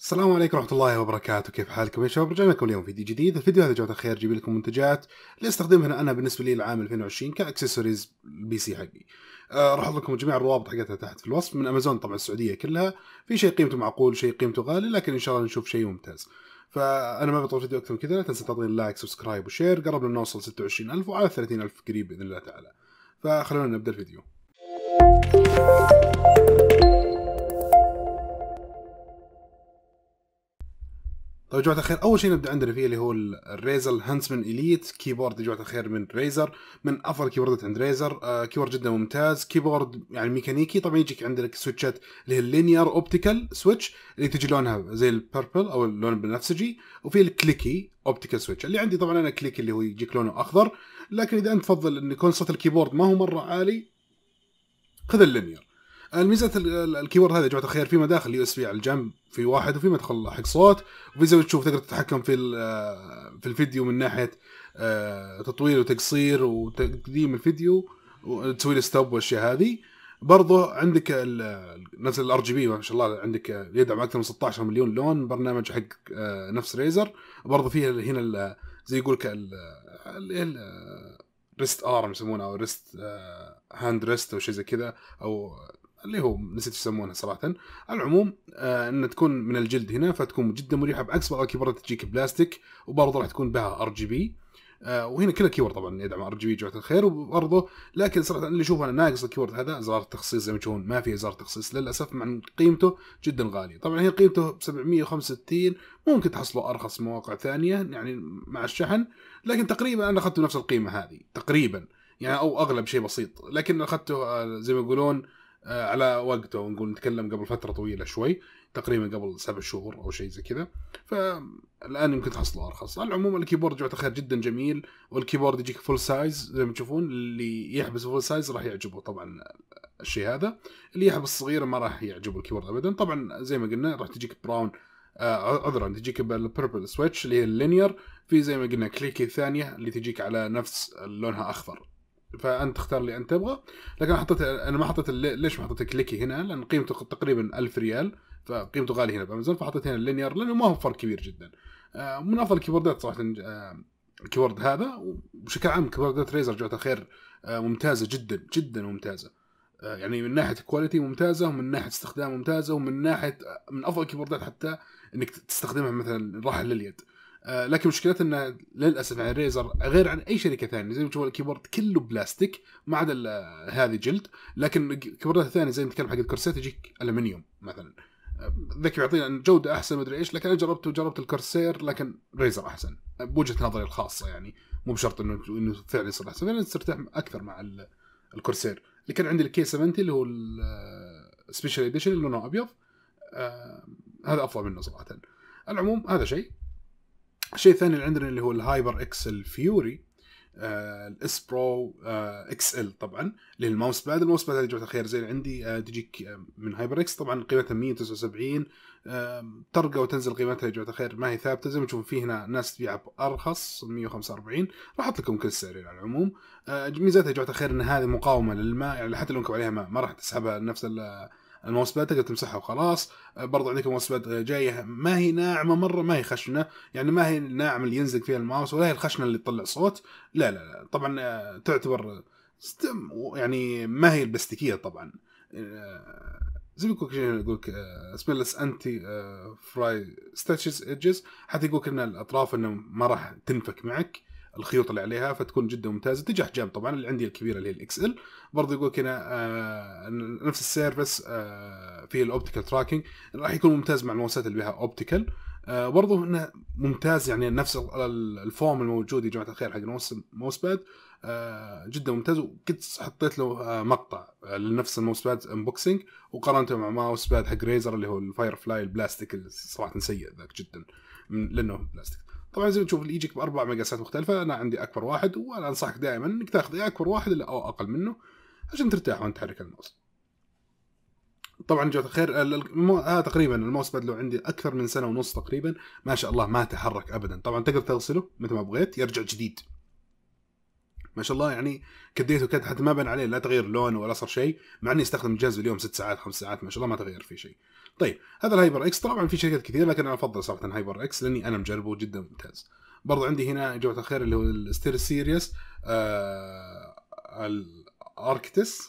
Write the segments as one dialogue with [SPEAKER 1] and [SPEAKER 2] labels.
[SPEAKER 1] السلام عليكم ورحمة الله وبركاته، كيف حالكم يا شباب؟ رجعنا لكم اليوم فيديو جديد، الفيديو هذا جماعة الخير جيب لكم منتجات اللي استخدمها انا بالنسبة لي لعام 2020 كاكسسوارز البي سي حقي. آه راح احط لكم جميع الروابط حقتها تحت في الوصف من امازون طبعا السعودية كلها، في شيء قيمته معقول، شيء قيمته غالي، لكن ان شاء الله نشوف شيء ممتاز. فانا ما بطول فيديو اكثر من كذا، لا تنسى تعطيني لايك، سبسكرايب وشير، قربنا نوصل 26000 وعلى 30000 قريب باذن الله تعالى. فخلونا نبدا الفيديو. طيب يا جماعه الخير اول شيء نبدا عندنا فيه اللي هو الريزر هانسمن اليت كيبورد يا جماعه الخير من ريزر من افضل كيبوردات عند ريزر آه كيبورد جدا ممتاز كيبورد يعني ميكانيكي طبعا يجيك عندك سويتشات اللي هي اللينير اوبتيكال سويتش اللي تجي لونها زي البيربل او اللون البنفسجي وفي الكليكي اوبتيكال سويتش اللي عندي طبعا انا كليكي اللي هو يجيك لونه اخضر لكن اذا انت تفضل ان يكون صوت الكيبورد ما هو مره عالي خذ اللينير الميزه الكيبورد هذا يا جماعه الخير في مداخل يو اس بي على الجنب في واحد وفي مدخل حق صوت وفي زي ما تشوف تقدر تتحكم في آه، في الفيديو من ناحيه آه، تطويل وتقصير وتقديم الفيديو وتسوي له ستوب والاشياء هذه برضه عندك نفس الار جي بي ما شاء الله عندك يدعم اكثر من 16 مليون لون برنامج حق آه، نفس ريزر برضه فيه هنا زي يقول لك ريست ارم يسمونه او ريست هاند ريست او شيء زي كذا او اللي هو نسيت يسمونها صراحه على العموم آه ان تكون من الجلد هنا فتكون جدا مريحه بعكس بعض الكيبوردات تجيك بلاستيك وبرضه راح تكون بها ار جي بي وهنا كل الكيبورد طبعا يدعم ار جي بي جماعه الخير وبرضه لكن صراحه اللي اشوفه انا ناقص الكيبورد هذا ازرار التخصيص زي ما تشوفون ما في ازرار تخصيص للاسف مع قيمته جدا غاليه طبعا هي قيمته ب 765 ممكن تحصلوا ارخص مواقع ثانيه يعني مع الشحن لكن تقريبا انا اخذته نفس القيمه هذه تقريبا يعني او اغلب شيء بسيط لكن اخذته آه، زي ما يقولون آه، على وقته ونقول نتكلم قبل فتره طويله شوي تقريبا قبل سبع شهور او شيء زي كذا فالان يمكن تحصله ارخص على العموم الكيبورد جوعة خير جدا جميل والكيبورد يجيك فول سايز زي ما تشوفون اللي يحبس فول سايز راح يعجبه طبعا الشيء هذا اللي يحبس صغيره ما راح يعجبه الكيبورد ابدا طبعا زي ما قلنا راح تجيك براون آه عذرا تجيك بالبربل سويتش اللي هي اللينير في زي ما قلنا كليكي الثانيه اللي تجيك على نفس لونها اخضر فانت تختار اللي انت تبغى لكن انا حطيت انا ما حطيت ليش ما حطيت كليكي هنا لان قيمته تقريبا 1000 ريال فقيمته غاليه هنا بامازون فحطيت هنا اللينير لانه ما هو فرق كبير جدا آه، من افضل الكيبوردات صراحه الكيبورد آه، هذا وبشكل عام كيبوردات ريزر جوته خير آه، ممتازه جدا جدا ممتازه يعني من ناحيه كواليتي ممتازه ومن ناحيه استخدام ممتازه ومن ناحيه من افضل الكيبوردات حتى انك تستخدمها مثلا راحه لليد آه، لكن مشكلتها انه للاسف يعني ريزر غير عن اي شركه ثانيه زي ما تشوف الكيبورد كله بلاستيك ما عدا هذه جلد لكن الكيبوردات الثانيه زي ما نتكلم حق الكورسيت يجيك المنيوم مثلا آه، ذاك بيعطينا جوده احسن مدري ايش لكن انا جربته جربت الكورسير لكن ريزر احسن بوجهه نظري الخاصه يعني مو بشرط انه انه فعلا يصير احسن فعلا استرتاح اكثر مع الكورسير اللي كان عندي الكي 70 اللي هو السبيشال اديشن اللي لونه ابيض آه هذا افضل منه صراحه على العموم هذا شيء الشيء الثاني اللي عندنا اللي هو الهايبر اكس الفيوري آه، الاس برو آه، اكس ال طبعا اللي هي الماوس باد الماوس باد هذه جوه الخير زي اللي عندي آه، تجيك من هايبر اكس طبعا قيمتها 179 ترقى وتنزل قيمتها يا جماعة الخير ما هي ثابته زي ما تشوفون في هنا ناس تبيعها بارخص 145 راح احط لكم كل السعر على العموم ميزاتها يا جماعة الخير ان هذه مقاومه للماء يعني حتى لو انكب عليها ماء ما راح تسحبها نفس المواسبات تقدر تمسحها وخلاص آه، برضه عندك مواسبات آه، جايه ما هي ناعمه مره ما هي خشنه يعني ما هي الناعم اللي ينزل فيها الماوس ولا هي الخشنه اللي تطلع صوت لا لا, لا. طبعا آه، تعتبر يعني ما هي البلاستيكيه طبعا زي ما يقولك سبيلس انتي فراي ستاتشز ايدجز حتى يقولك ان الاطراف انه ما راح تنفك معك الخيوط اللي عليها فتكون جدا ممتازه تجي احجام طبعا اللي عندي الكبيره اللي هي الاكس ال برضه يقول هنا آه نفس السيرفس آه فيه الاوبتيكال تراكنج راح يكون ممتاز مع المواسات اللي بها اوبتيكال آه برضه انه ممتاز يعني نفس الفوم الموجود يا جماعه الخير حق الموس باد آه جدا ممتاز وكنت حطيت له آه مقطع لنفس الموس باد انبوكسنج وقارنته مع ماوس باد حق ريزر اللي هو الفاير فلاي البلاستيك صراحه سيء ذاك جدا لانه بلاستيك طبعا زي ما تشوف اللي يجيك باربع مقاسات مختلفه انا عندي اكبر واحد وانا انصحك دائما انك تاخذ يا اكبر واحد او اقل منه عشان ترتاح وانت تحرك الماوس طبعا جزاك خير هذا آه تقريبا الماوس بدله عندي اكثر من سنه ونص تقريبا ما شاء الله ما تحرك ابدا طبعا تقدر تغسله مثل ما بغيت يرجع جديد ما شاء الله يعني كديته كد حتى ما بان عليه لا تغير لونه ولا صار شيء مع اني استخدم الجهاز اليوم ست ساعات خمس ساعات ما شاء الله ما تغير فيه شيء طيب هذا الهايبر اكس طبعا في شركات كثيره لكن انا افضل صراحه هايبر اكس لاني انا مجربه جدا ممتاز برضو عندي هنا جوة الخير اللي هو الستير سيريس آه، الاركتس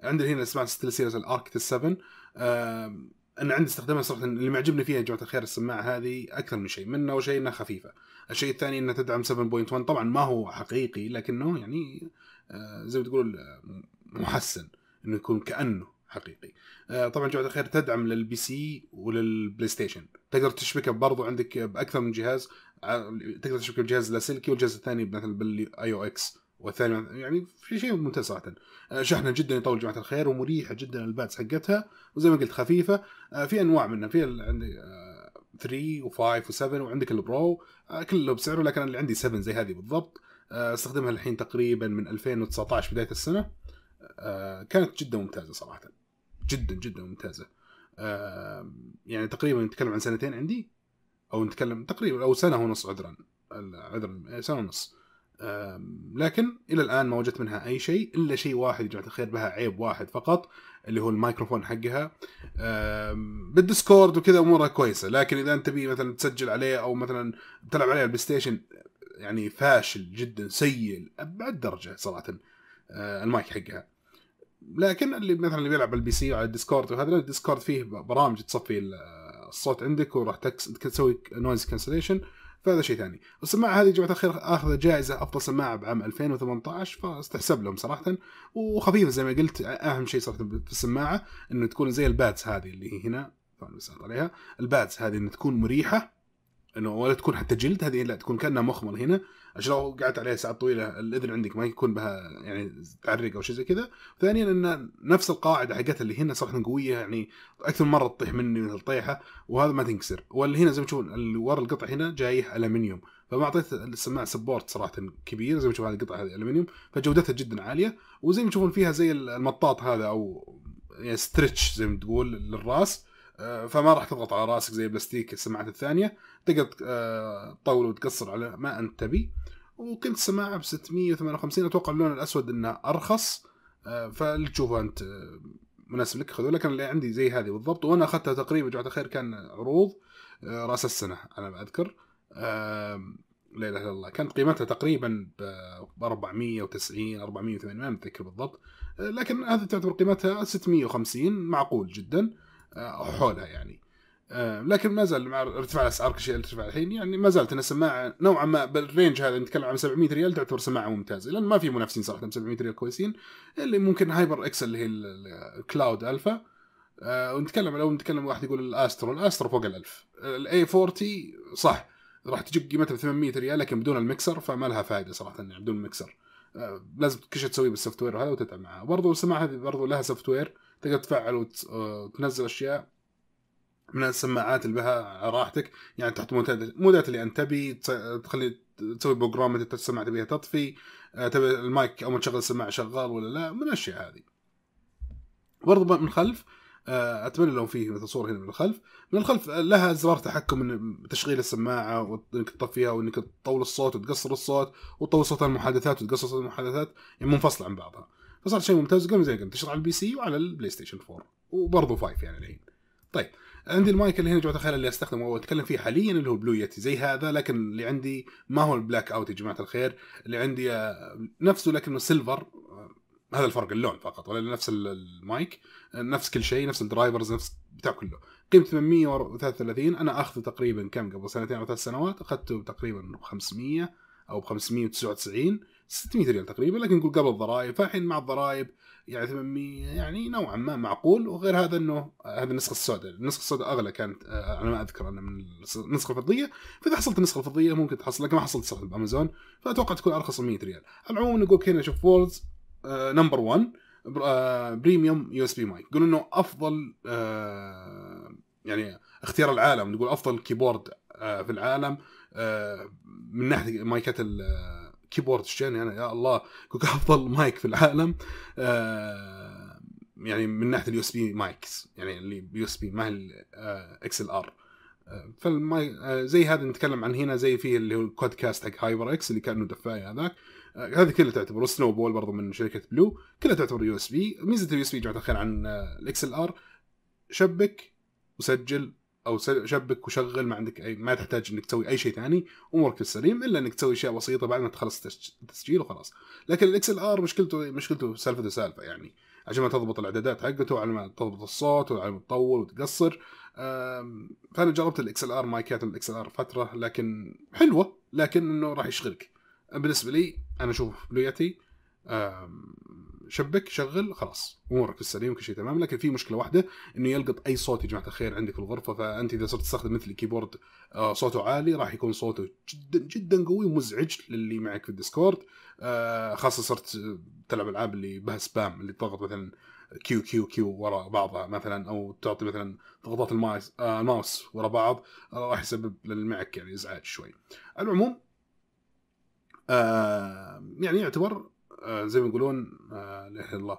[SPEAKER 1] عندنا هنا سمعت الستير سيريس الاركتس 7 انا عندي استخدامها صراحه اللي معجبني فيها جماعه الخير السماعه هذه اكثر من شيء منه وشيء انها خفيفه الشيء الثاني انها تدعم 7.1 طبعا ما هو حقيقي لكنه يعني آه، زي ما تقول آه، محسن انه يكون كانه حقيقي آه، طبعا جماعة الخير تدعم للبي سي وللبلاي ستيشن تقدر تشبكه برضو عندك باكثر من جهاز تقدر تشبكه بجهاز لاسلكي والجهاز الثاني مثلا بالاي او اكس والثاني يعني في شيء ممتاز صراحه شحنه جدا يطول جماعه الخير ومريحه جدا الباتس حقتها وزي ما قلت خفيفه في انواع منها في 3 و5 و7 وعندك البرو آه، كله بسعره لكن انا اللي عندي 7 زي هذه بالضبط آه، استخدمها الحين تقريبا من 2019 بدايه السنه آه، كانت جدا ممتازه صراحه جدا جدا ممتازه يعني تقريبا نتكلم عن سنتين عندي او نتكلم تقريبا او سنه ونص عذرا عذرا سنه ونص لكن الى الان ما وجدت منها اي شيء الا شيء واحد يا جماعه الخير بها عيب واحد فقط اللي هو الميكروفون حقها بالديسكورد وكذا امورها كويسه لكن اذا انت تبي مثلا تسجل عليه او مثلا تلعب عليه البلاي ستيشن يعني فاشل جدا سيء ابعد درجه صراحه آه، المايك حقها لكن اللي مثلا اللي بيلعب على البي سي وعلى الديسكورد وهذا الديسكورد فيه برامج تصفي الصوت عندك وراح تسوي نويز كانسليشن فهذا شيء ثاني السماعة هذه جماعه الخير أخذ جائزه افضل سماعه بعام 2018 فاستحسب لهم صراحه وخفيفه زي ما قلت اهم شيء صراحه في السماعه انه تكون زي البادز هذه اللي هي هنا بس عليها البادز هذه انها تكون مريحه انه ولا تكون حتى جلد هذه لا تكون كانها مخمل هنا عشان لو قعدت عليها ساعات طويله الاذن عندك ما يكون بها يعني تعرق او شيء زي كذا ثانيا ان نفس القاعده حقتها اللي هنا صراحه قويه يعني اكثر مره تطيح مني من الطيحه وهذا ما تنكسر واللي هنا زي ما تشوفون اللي ورا القطع هنا جايه المنيوم فما اعطيت السماعه سبورت صراحه كبير زي ما تشوفون هذه القطعه هذه المنيوم فجودتها جدا عاليه وزي ما تشوفون فيها زي المطاط هذا او يعني ستريتش زي ما تقول للراس آه، فما راح تضغط على راسك زي بلاستيك السماعات الثانيه تقدر آه، تطول وتقصر على ما انت تبي وكنت سماعه ب 658 اتوقع اللون الاسود انه ارخص آه، فاللي تشوفه انت مناسب لك خذوه لكن اللي عندي زي هذه بالضبط وانا اخذتها تقريبا جماعه الخير كان عروض راس السنه على ما اذكر لا اله الا الله كانت قيمتها تقريبا ب 490 480 ما متذكر بالضبط لكن هذه تعتبر قيمتها 650 معقول جدا آه، او حولها يعني آه، لكن ما زال مع ارتفاع الاسعار كل شيء ارتفع الحين يعني ما زالت السماعه نوعا ما بالرينج هذا نتكلم عن 700 ريال تعتبر سماعه ممتازه لان ما في منافسين صراحه ب 700 ريال كويسين اللي ممكن هايبر اكس اللي هي الكلاود الفا آه، ونتكلم لو نتكلم واحد يقول الاسترو الاسترو فوق ال1000 الاي 40 صح راح تجيب قيمتها ب 800 ريال لكن بدون المكسر فما لها فائده صراحه يعني بدون المكسر لازم كل شيء تسويه بالسوفت وير وهذا وتتعب معاه برضه السماعه هذه برضه لها سوفت وير تقدر تفعل وتنزل آه، اشياء من السماعات اللي بها راحتك يعني تحط مودات اللي انت تبي تخلي تسوي بروجرام متى السماعه تبيها تطفي آه، تبي المايك اول ما تشغل السماعه شغال ولا لا من الاشياء هذه برضو من الخلف آه، اتمنى لو فيه مثل صوره هنا من الخلف من الخلف لها زرار تحكم من تشغيل السماعه وانك تطفيها وانك تطول الصوت وتقصر الصوت وتطول صوت المحادثات وتقصر صوت المحادثات يعني منفصله عن بعضها فصار شيء ممتاز قبل زي ما قلت على البي سي وعلى البلاي ستيشن 4 وبرضه 5 يعني الحين طيب عندي المايك اللي هنا جماعه الخير اللي استخدمه واتكلم فيه حاليا اللي هو بلو يتي زي هذا لكن اللي عندي ما هو البلاك اوت يا جماعه الخير اللي عندي آه، نفسه لكنه سيلفر آه، هذا الفرق اللون فقط ولا نفس المايك آه، نفس كل شيء نفس الدرايفرز نفس بتاع كله قيمته 833 انا اخذه تقريبا كم قبل سنتين او ثلاث سنوات اخذته تقريبا ب 500 او ب 599 600 ريال تقريبا لكن نقول قبل الضرائب فالحين مع الضرائب يعني 800 يعني نوعا ما معقول وغير هذا انه هذه النسخه السوداء، النسخه السوداء اغلى كانت على آه، ما اذكر انا من النسخه الفضيه، فاذا حصلت النسخه الفضيه ممكن تحصل لكن ما حصلت صراحه بامازون فاتوقع تكون ارخص من 100 ريال، على العموم نقول هنا شوف وورز آه، نمبر 1 آه، بريميوم يو اس بي مايك، يقولون انه افضل يعني اختيار العالم نقول افضل كيبورد في العالم من ناحيه مايكات ال كيبورد شين يعني؟ انا يا الله افضل مايك في العالم آه، يعني من ناحيه اليو اس بي مايكس يعني اللي يو اس بي ما هي الاكس آه، ال ار آه، فالماي زي هذا نتكلم عن هنا زي في اللي هو الكود كاست حق هايبر اكس اللي كانه دفايه هذاك هذه كلها تعتبر سنو بول برضه من شركه بلو كلها تعتبر يو اس بي ميزه اليو اس بي جماعه الخير عن الاكس ال ار شبك وسجل او شبك وشغل ما عندك اي ما تحتاج انك تسوي اي شيء ثاني امورك في السليم الا انك تسوي اشياء بسيطه بعد ما تخلص التسجيل وخلاص لكن الاكس ال ار مشكلته مشكلته سالفته سالفه يعني عشان ما تضبط الاعدادات حقته وعلى ما تضبط الصوت وعلى ما تطول وتقصر فانا جربت الاكس ال ار مايكات الاكس ال ار فتره لكن حلوه لكن انه راح يشغلك بالنسبه لي انا اشوف بلويتي شبك شغل خلاص امورك في السليم وكل شيء تمام لكن في مشكله واحده انه يلقط اي صوت يا جماعه الخير عندك في الغرفه فانت اذا صرت تستخدم مثل الكيبورد آه، صوته عالي راح يكون صوته جدا جدا قوي ومزعج للي معك في الديسكورد آه، خاصه صرت تلعب العاب اللي بها سبام اللي تضغط مثلا كيو كيو كيو ورا بعضها مثلا او تعطي مثلا ضغطات الماوس آه، الماوس ورا بعض راح يسبب للمعك يعني ازعاج شوي على العموم يعني يعتبر آه، زي ما يقولون آه، لا الله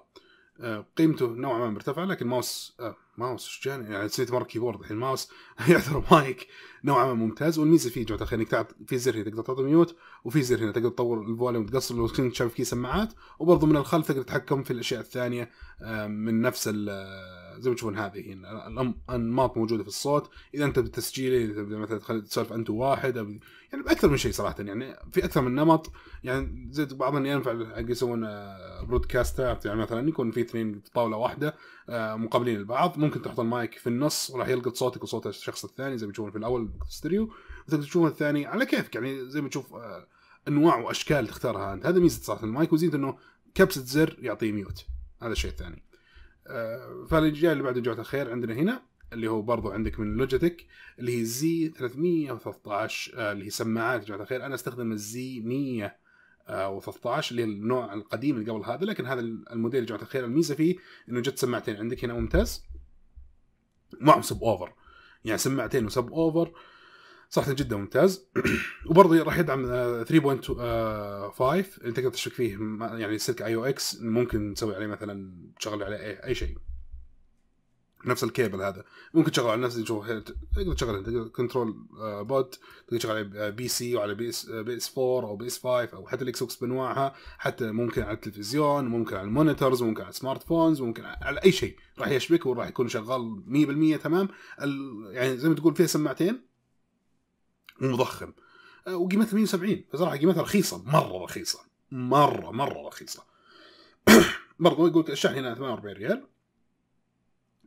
[SPEAKER 1] آه، قيمته نوعا ما مرتفعه لكن ماوس ماوس ايش يعني نسيت مره كيبورد الحين ماوس يعتبر مايك نوعا ما ممتاز والميزه فيه جماعه اخي انك في زر هنا تقدر تعطي ميوت وفي زر هنا تقدر تطور الفوليوم تقصر لو كنت شايف فيه سماعات وبرضه من الخلف تقدر تتحكم في الاشياء الثانيه من نفس زي ما تشوفون هذه الانماط موجوده في الصوت اذا انت بالتسجيل اذا مثلا تسولف انت واحد او يعني باكثر من شيء صراحه يعني في اكثر من نمط يعني زي بعض ينفع حق يسوون برودكاستات آه، يعني مثلا يكون في اثنين في طاوله واحده آه، مقابلين البعض ممكن تحط المايك في النص وراح يلقط صوتك وصوت الشخص الثاني زي ما تشوفون في الاول ستيريو وتقدر تشوفون الثاني على كيفك يعني زي ما تشوف آه، انواع واشكال تختارها انت هذا ميزه صراحه المايك وزيد انه كبسه زر يعطيه ميوت هذا الشيء الثاني فالاجيال اللي بعده جوعة الخير عندنا هنا اللي هو برضو عندك من لوجيتك اللي هي زي 313 آه، اللي هي سماعات جماعه الخير انا استخدم الزي 113 اللي هي النوع القديم اللي قبل هذا لكن هذا الموديل جماعه الخير الميزه فيه انه جت سماعتين عندك هنا ممتاز معهم سب اوفر يعني سماعتين وسب اوفر صراحه جدا ممتاز وبرضه راح يدعم 3.5 آه، آه، اللي تقدر تشبك فيه يعني سلك اي او اكس ممكن تسوي عليه مثلا تشغل عليه اي شيء نفس الكيبل هذا ممكن تشغله على نفس تشوف تقدر تشغله تقدر كنترول بود آه، تقدر تشغل على بي آه، سي وعلى بي اس بي اس 4 او بي اس 5 او حتى الاكس بوكس بانواعها حتى ممكن على التلفزيون ممكن على المونيتورز ممكن على السمارت فونز ممكن على اي شيء راح يشبك وراح يكون شغال 100% تمام يعني زي ما تقول فيها سماعتين ومضخم آه، وقيمتها 170 فصراحه قيمتها رخيصه مره رخيصه مره مره رخيصه برضه يقول لك الشحن هنا 48 ريال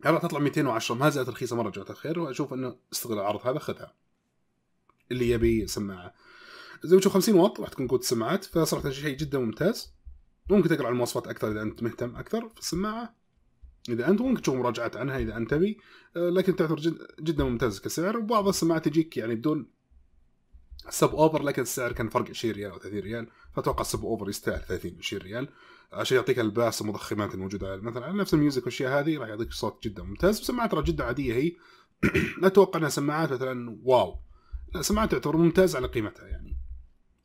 [SPEAKER 1] العراق تطلع 210 ما زالت رخيصه مره جماعه الخير واشوف انه استغل العرض هذا خذها اللي يبي سماعه زي ما تشوف 50 واط راح تكون قوه السماعات فصراحه شيء جدا ممتاز ممكن تقرا عن المواصفات اكثر اذا انت مهتم اكثر في السماعه اذا انت ممكن تشوف مراجعات عنها اذا انت تبي آه، لكن تعتبر جدا ممتازه كسعر وبعض السماعات تجيك يعني بدون سب اوفر لكن السعر كان فرق 20 ريال او 30 ريال فاتوقع سب اوفر يستاهل 30 20 ريال عشان يعطيك الباس المضخمات الموجوده مثلا على نفس الميوزك والاشياء هذه راح يعطيك صوت جدا ممتاز وسماعات ترى جدا عاديه هي لا اتوقع انها سماعات مثلا واو لا سماعات تعتبر ممتازه على قيمتها يعني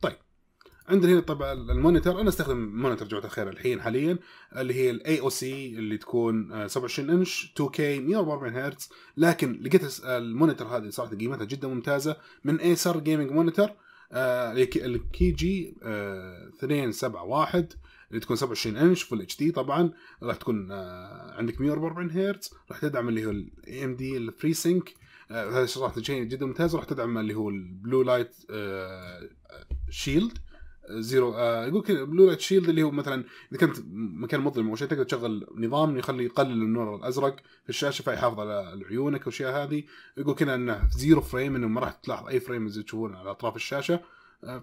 [SPEAKER 1] طيب عندنا هنا طبعا المونيتر انا استخدم مونيتر جوة الخير الحين حاليا اللي هي الاي او سي اللي تكون 27 آه، انش 2 k 144 هرتز لكن لقيت المونيتر هذه صراحه قيمتها جدا ممتازه من ايسر جيمنج مونيتر الكي جي 271 اللي تكون 27 انش فول اتش دي طبعا راح تكون آه، عندك 144 هرتز راح تدعم اللي هو الاي ام دي الفري سينك هذا صراحه جدا ممتاز راح تدعم اللي هو البلو لايت شيلد زيرو آه، يقول كذا بلو لايت شيلد اللي هو مثلا اذا كنت مكان مظلم او شيء تقدر تشغل نظام يخلي يقلل النور الازرق في الشاشه فيحافظ على عيونك والاشياء هذه يقول كذا انه زيرو فريم انه ما راح تلاحظ اي فريم تشوفون على اطراف الشاشه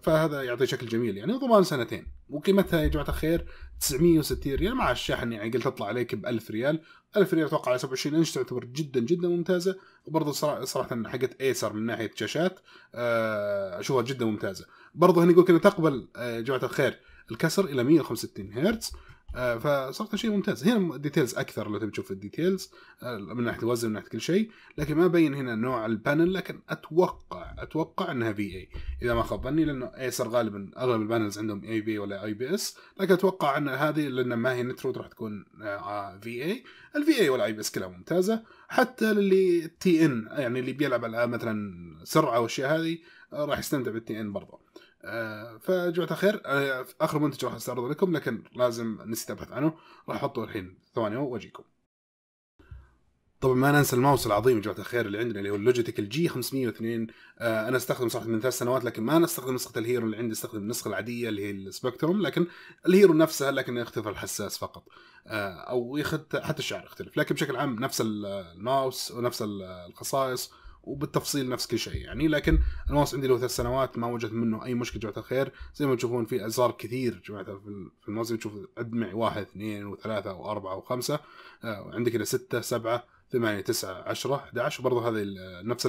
[SPEAKER 1] فهذا يعطي شكل جميل يعني ضمان سنتين وقيمتها يا جماعه الخير 960 ريال مع الشحن يعني قلت تطلع عليك ب 1000 ريال 1000 ريال اتوقع على 27 انش تعتبر جدا جدا ممتازه وبرضه صراحه حقت ايسر من ناحيه شاشات آه، اشوفها جدا ممتازه برضه هنا يقول كنا تقبل آه، يا جماعه الخير الكسر الى 165 هرتز آه، فصراحه شيء ممتاز هنا ديتيلز اكثر لو تبي تشوف الديتيلز آه، من ناحيه الوزن من ناحيه كل شيء لكن ما بين هنا نوع البانل لكن اتوقع اتوقع انها في اي اذا ما خاب ظني لانه ايسر غالبا اغلب البانلز عندهم اي بي ولا اي بي اس لكن اتوقع ان هذه لان ما هي نترو راح تكون في اي الفي اي والاي بي اس كلها ممتازه حتى للي تي ان يعني اللي بيلعب على مثلا سرعه والاشياء هذه آه، راح يستمتع بالتي ان برضه آه، فجماعة الخير آه، اخر منتج راح استعرضه لكم لكن لازم نسيت ابحث عنه راح احطه الحين ثواني واجيكم طبعا ما ننسى الماوس العظيم يا جماعه الخير اللي عندنا اللي هو اللوجيتك الجي 502 انا استخدم صراحه من ثلاث سنوات لكن ما نستخدم استخدم نسخه الهيرو اللي عندي استخدم النسخه العاديه اللي هي السبكتروم لكن الهيرو نفسها لكن يختلف الحساس فقط آه، او يخت حتى الشعر يختلف لكن بشكل عام نفس الماوس ونفس الخصائص وبالتفصيل نفس كل شيء يعني لكن الماوس عندي له ثلاث سنوات ما وجدت منه اي مشكله جماعه الخير زي ما تشوفون في ازرار كثير جماعه في الماوس تشوف ادمع واحد اثنين وثلاثه واربعه وخمسه آه، عندك هنا سته سبعه ثمانيه تسعه عشره 11 وبرضه هذه نفس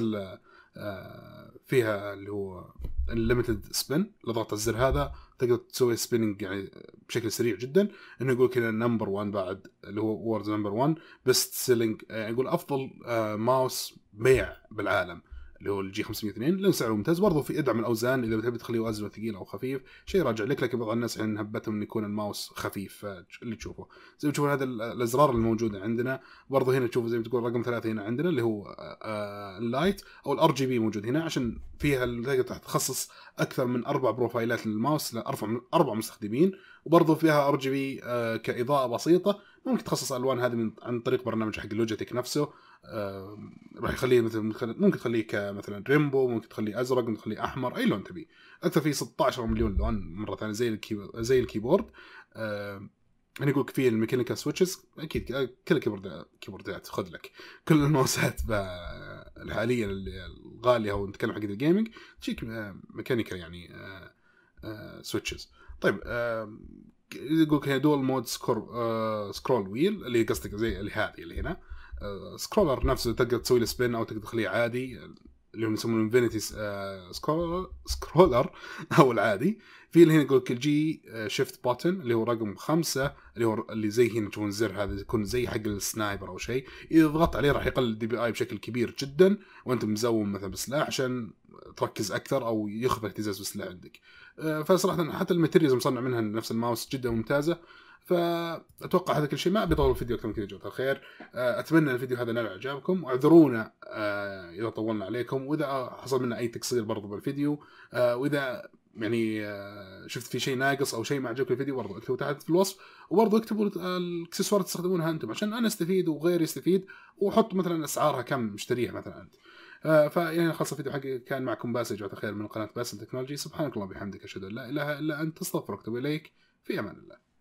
[SPEAKER 1] فيها اللي هو الليمتد سبين لضغط الزر هذا تقدر تسوي سبيننج يعني بشكل سريع جدا انه يقول كذا نمبر 1 بعد اللي هو وورد نمبر 1 بيست سيلينج يعني يقول افضل ماوس آه، بيع بالعالم اللي هو الجي 502 لان سعره ممتاز برضه في ادعم الاوزان اذا بتحب تخليه وزنه ثقيل او خفيف شيء راجع لك لكن بعض الناس الحين هبتهم انه يكون الماوس خفيف اللي تشوفه زي ما تشوفون هذا الازرار الموجوده عندنا برضه هنا تشوف زي ما تقول رقم ثلاثه هنا عندنا اللي هو اللايت آه، آه، او الار جي بي موجود هنا عشان فيها تقدر تخصص اكثر من اربع بروفايلات للماوس لاربع اربع مستخدمين وبرضه فيها ار جي بي كاضاءه بسيطه ممكن تخصص الالوان هذه عن طريق برنامج حق لوجيتك نفسه آه راح يخليه مثل ممكن تخليه كمثلا ريمبو ممكن تخليه ازرق ممكن تخليه احمر اي لون تبيه اكثر في 16 مليون لون مره ثانيه زي الكيبورد زي الكيبورد آه انا اقول في الميكانيكال سويتشز اكيد كل الكيبورد كيبوردات خذ لك كل الماوسات الحاليه الغاليه ونتكلم حق الجيمنج تجيك آه، ميكانيكال يعني آه، آه، سويتشز طيب يقول لك دول مود سكور آه سكرول ويل اللي قصدك زي اللي هذه اللي هنا آه سكرولر نفسه تقدر تسوي له سبين او تقدر تخليه عادي اللي هم يسمونه انفينيتي آه سكرولر سكرولر او العادي في اللي هنا يقول لك الجي شيفت آه، بوتن اللي هو رقم خمسة اللي هو اللي زي هنا تشوفون الزر هذا يكون زي حق السنايبر او شيء اذا ضغطت عليه راح يقلل الدي بي اي بشكل كبير جدا وانت مزوم مثلا بالسلاح عشان تركز اكثر او يخفى اهتزاز بالسلاح عندك آه، فصراحه حتى الماتيريالز مصنع منها نفس الماوس جدا ممتازه فاتوقع هذا كل شيء ما ابي اطول الفيديو اكثر من كذا جزاكم الخير آه، اتمنى الفيديو هذا نال اعجابكم اعذرونا اذا طولنا عليكم واذا حصل منا اي تقصير برضو بالفيديو واذا يعني آه، شفت في شيء ناقص او شيء ما عجبك الفيديو برضه اكتبوا تحت في الوصف وبرضه اكتبوا الاكسسوارات تستخدمونها انتم عشان انا استفيد وغيري يستفيد وحط مثلا اسعارها كم مشتريها مثلا انت آه، فيعني خلص الفيديو حقي كان معكم باسل جعفر خير من قناه باسل تكنولوجي سبحانك اللهم وبحمدك اشهد ان لا اله الا انت استغفرك واتوب اليك في امان الله